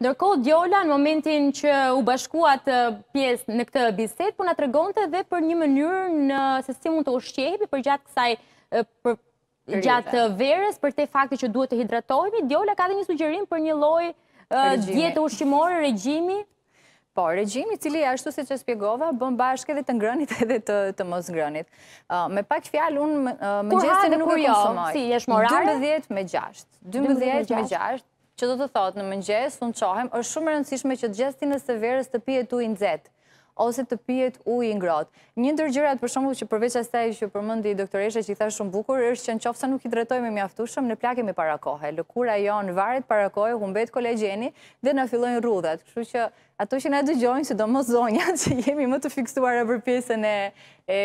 Ndërkohë Djola në momentin që u bashkuat pjesë në këtë bisedë po na tregonte edhe për një mënyrë në se si mund të ushqejbi për gjatë kësaj për gjatë verës për te fakti që duhet të hidratohemi. Djola ka dhënë një sugjerim për një lloj djetë ushqimore regjimi. Po, regjimi i cili ashtu siç e spjegova, bën bashkë edhe të ngrënit edhe të të mos ngrënit. Me pak fjalë unë mëngjesin nuk e jo? konsumoj. Si, jesh morale 12 me 6. 12 me 6 që do të thotë në mëngjes, në qohem, është shumë rëndësishme që të gjesti në severës të pijet ujë nëzet, ose të pijet ujë ngrot. Një ndërgjërat për shumë që përveç asaj që përmëndi i doktoreshe që i thashtë shumë bukur, është që në qofë sa nuk i dretoj me mjaftushëm, në plakem i parakohe. Lëkura jo në varet parakohe, humbet kolegjeni dhe në fillojnë rudhat. Kështu që ato që në edhe gjojnë që do më zonja që jemi më të fiksuara për pjesën e e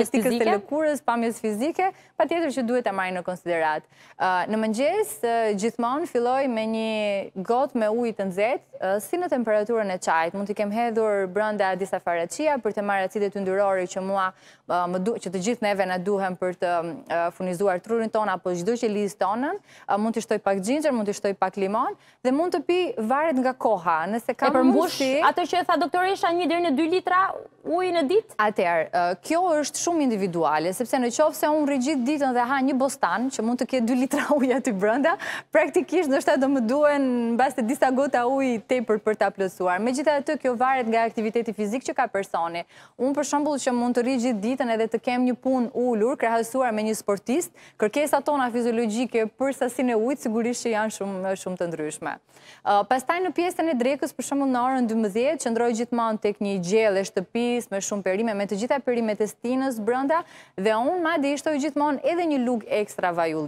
estetikës të lëkurës, pamjes fizike, pa tjetër që duhet e marrë në konsiderat. Në mëngjes, gjithmonë filloj me një gotë me ujë të nëzet, si në temperaturën e qajtë, mund të kem hedhur brënda disa fareqia për të marrë acidet të ndyrori që mua, që të gjithë neve në duhem për të furnizuar trurin tonë apo gjithë që lisë tonën, mund të shtoj pak gjingër, mund të shtoj pak limon, dhe mund të pi varet nga koha, nëse kam E përmbush, atër që e tha doktoresha, një dhe në 2 litra, ujë në ditë? Atër, kjo është shumë individuale, sepse në qofë se unë rëgjit ditën dhe ha një bostan, që mund të kje 2 litra ujë aty brënda, praktikisht nështë të më duen në disa gota ujë tepër për ta plësuar. Me gjitha të kjo varet nga aktiviteti fizik që ka personi. Unë për shëmbullë që mund të rëgjit ditën edhe të kem një pun ullur, krahësuar me një sportist, kërkesa tona fiziologike për sasin e ujë, sigurisht që janë shumë të ndryshme. Pastaj në pjesën e drekës për shëmbullë në orën 12, që ndrojë gjithmonë tek një gjelë e shtëpi, me shumë perime, me të gjitha perime të stinës brënda, dhe unë ma di ishtoj gjithmon edhe një lukë ekstra vaju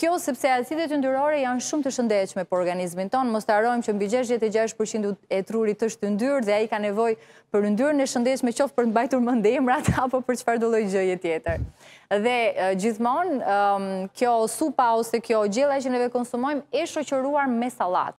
Kjo sepse acidet të ndyrore janë shumë të shëndechme për organizmin tonë, mos të arrojmë që mbi 66% e trurit të shtë ndyrë dhe a i ka nevoj për ndyrë në shëndechme qofë për në bajtur më ndihë apo për që fardulloj gjëje tjetër. Dhe gjithmonë, kjo supa ose kjo gjela që neve konsumojmë e shoqëruar me salat.